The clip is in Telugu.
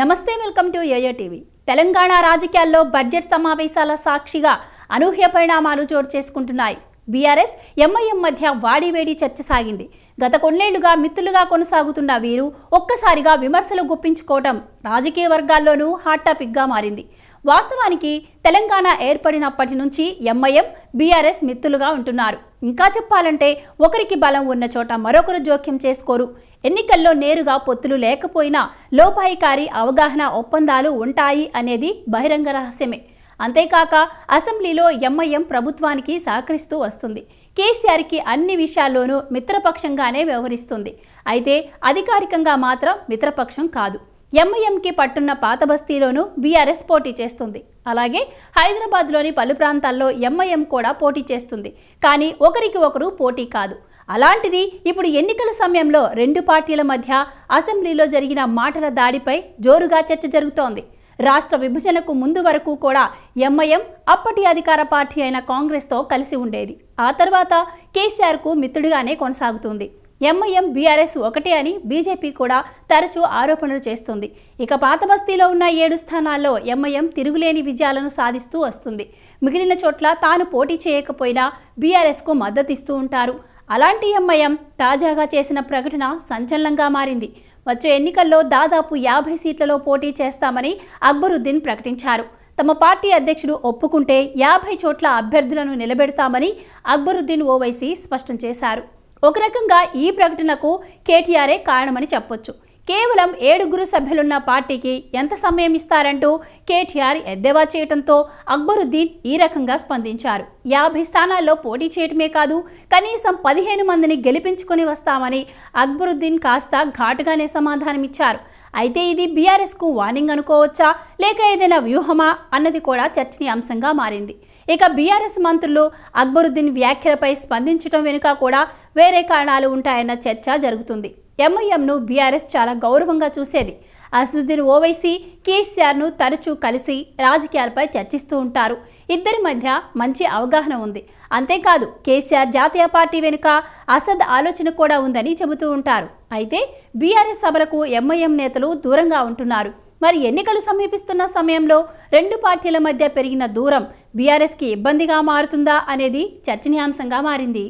నమస్తే welcome to Yoyo TV Telangana రాజకీయాల్లో బడ్జెట్ సమావేశాల సాక్షిగా అనూహ్య పరిణామాలు చోటు చేసుకుంటున్నాయి బీఆర్ఎస్ ఎంఐఎం మధ్య వాడివేడి చర్చ సాగింది గత కొన్నేళ్లుగా మిత్రులుగా కొనసాగుతున్న వీరు ఒక్కసారిగా విమర్శలు గుప్పించుకోవటం రాజకీయ వర్గాల్లోనూ హాట్ టాపిక్గా మారింది వాస్తవానికి తెలంగాణ ఏర్పడినప్పటి నుంచి ఎంఐఎం బీఆర్ఎస్ మిత్తులుగా ఉంటున్నారు ఇంకా చెప్పాలంటే ఒకరికి బలం ఉన్న చోట మరొకరు జోక్యం చేసుకోరు ఎన్నికల్లో నేరుగా పొత్తులు లేకపోయినా లోపాయికారి అవగాహన ఒప్పందాలు ఉంటాయి అనేది బహిరంగ రహస్యమే అంతేకాక అసెంబ్లీలో ఎంఐఎం ప్రభుత్వానికి సహకరిస్తూ వస్తుంది కేసీఆర్కి అన్ని విషయాల్లోనూ మిత్రపక్షంగానే వ్యవహరిస్తుంది అయితే అధికారికంగా మాత్రం మిత్రపక్షం కాదు ఎంఐఎంకి పట్టున్న పాత బస్తీలోనూ బీఆర్ఎస్ పోటీ చేస్తుంది అలాగే హైదరాబాద్లోని పలు ప్రాంతాల్లో ఎంఐఎం కూడా పోటీ చేస్తుంది కానీ ఒకరికి ఒకరు పోటీ కాదు అలాంటిది ఇప్పుడు ఎన్నికల సమయంలో రెండు పార్టీల మధ్య అసెంబ్లీలో జరిగిన మాటల దాడిపై జోరుగా చర్చ జరుగుతోంది రాష్ట్ర విభజనకు ముందు వరకు కూడా ఎంఐఎం అప్పటి అధికార పార్టీ అయిన కాంగ్రెస్తో కలిసి ఉండేది ఆ తర్వాత కేసీఆర్కు మిత్రుడిగానే కొనసాగుతుంది ఎంఐఎం బీఆర్ఎస్ ఒకటే అని బీజేపీ కూడా తరచూ ఆరోపణలు చేస్తుంది ఇక పాత బస్తీలో ఉన్న ఏడు స్థానాల్లో ఎంఐఎం తిరుగులేని విజయాలను సాధిస్తూ వస్తుంది మిగిలిన చోట్ల తాను పోటీ చేయకపోయినా బీఆర్ఎస్కు మద్దతిస్తూ ఉంటారు అలాంటి ఎంఐఎం తాజాగా చేసిన ప్రకటన సంచలనంగా మారింది వచ్చే ఎన్నికల్లో దాదాపు యాభై సీట్లలో పోటీ చేస్తామని అక్బరుద్దీన్ ప్రకటించారు తమ పార్టీ అధ్యక్షుడు ఒప్పుకుంటే యాభై చోట్ల అభ్యర్థులను నిలబెడతామని అక్బరుద్దీన్ ఓవైసీ స్పష్టం చేశారు ఒక రకంగా ఈ ప్రకటనకు కేటీఆరే కారణమని చెప్పొచ్చు కేవలం ఏడుగురు సభ్యులున్న పార్టీకి ఎంత సమయం ఇస్తారంటూ కేటీఆర్ ఎద్దేవా చేయడంతో అక్బరుద్దీన్ ఈ రకంగా స్పందించారు యాభై స్థానాల్లో పోటీ చేయటమే కాదు కనీసం పదిహేను మందిని గెలిపించుకొని వస్తామని అక్బరుద్దీన్ కాస్త ఘాటుగానే సమాధానమిచ్చారు అయితే ఇది బీఆర్ఎస్కు వార్నింగ్ అనుకోవచ్చా లేక ఏదైనా వ్యూహమా అన్నది కూడా చర్చనీయాంశంగా మారింది ఇక బీఆర్ఎస్ మంత్రులు అక్బరుద్దీన్ వ్యాఖ్యలపై స్పందించడం వెనుక కూడా వేరే కారణాలు ఉంటాయన్న చర్చ జరుగుతుంది ఎంఐఎంను బీఆర్ఎస్ చాలా గౌరవంగా చూసేది అసదుద్దీన్ ఓవైసీ కేసీఆర్ను తరచూ కలిసి రాజకీయాలపై చర్చిస్తూ ఉంటారు ఇద్దరి మధ్య మంచి అవగాహన ఉంది అంతేకాదు కేసీఆర్ జాతీయ పార్టీ వెనుక అసద్ ఆలోచన కూడా ఉందని చెబుతూ ఉంటారు అయితే బీఆర్ఎస్ సభలకు ఎంఐఎం నేతలు దూరంగా ఉంటున్నారు మరి ఎన్నికలు సమీపిస్తున్న సమయంలో రెండు పార్టీల మధ్య పెరిగిన దూరం బీఆర్ఎస్కి ఇబ్బందిగా మారుతుందా అనేది చర్చనీయాంశంగా మారింది